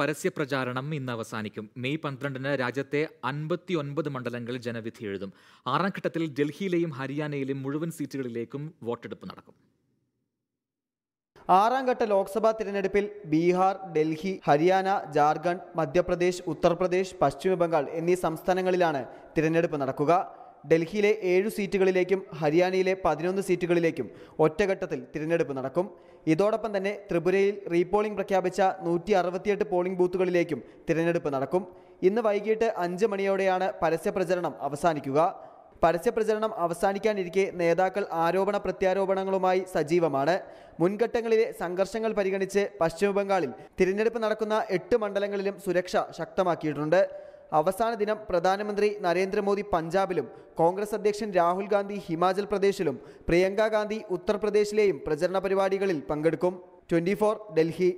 പരസ്യപ്രചാരണം ഇന്ന് അവസാനിക്കും മെയ് പന്ത്രണ്ടിന് രാജ്യത്തെ അൻപത്തി ഒൻപത് മണ്ഡലങ്ങളിൽ ജനവിധി എഴുതും ആറാം ഘട്ടത്തിൽ ഡൽഹിയിലെയും ഹരിയാനയിലെയും മുഴുവൻ സീറ്റുകളിലേക്കും വോട്ടെടുപ്പ് നടക്കും ആറാം ഘട്ട ലോക്സഭാ തിരഞ്ഞെടുപ്പിൽ ബീഹാർ ഡൽഹി ഹരിയാന ജാർഖണ്ഡ് മധ്യപ്രദേശ് ഉത്തർപ്രദേശ് പശ്ചിമ ബംഗാൾ എന്നീ സംസ്ഥാനങ്ങളിലാണ് തിരഞ്ഞെടുപ്പ് നടക്കുക ഡൽഹിയിലെ ഏഴ് സീറ്റുകളിലേക്കും ഹരിയാനയിലെ പതിനൊന്ന് സീറ്റുകളിലേക്കും ഒറ്റഘട്ടത്തിൽ തിരഞ്ഞെടുപ്പ് നടക്കും ഇതോടൊപ്പം തന്നെ ത്രിപുരയിൽ റീപോളിംഗ് പ്രഖ്യാപിച്ച നൂറ്റി അറുപത്തിയെട്ട് പോളിംഗ് ബൂത്തുകളിലേക്കും തിരഞ്ഞെടുപ്പ് നടക്കും ഇന്ന് വൈകിട്ട് അഞ്ച് മണിയോടെയാണ് പരസ്യപ്രചരണം അവസാനിക്കുക പരസ്യപ്രചരണം അവസാനിക്കാനിരിക്കെ നേതാക്കൾ ആരോപണ പ്രത്യാരോപണങ്ങളുമായി സജീവമാണ് മുൻഘട്ടങ്ങളിലെ സംഘർഷങ്ങൾ പരിഗണിച്ച് പശ്ചിമബംഗാളിൽ തിരഞ്ഞെടുപ്പ് നടക്കുന്ന എട്ട് മണ്ഡലങ്ങളിലും സുരക്ഷ ശക്തമാക്കിയിട്ടുണ്ട് അവസാന ദിനം പ്രധാനമന്ത്രി നരേന്ദ്രമോദി പഞ്ചാബിലും കോൺഗ്രസ് അധ്യക്ഷൻ രാഹുൽ ഗാന്ധി ഹിമാചൽ പ്രദേശിലും പ്രിയങ്ക ഗാന്ധി ഉത്തർപ്രദേശിലെയും പ്രചരണ പരിപാടികളിൽ പങ്കെടുക്കും ട്വൻറ്റി ഡൽഹി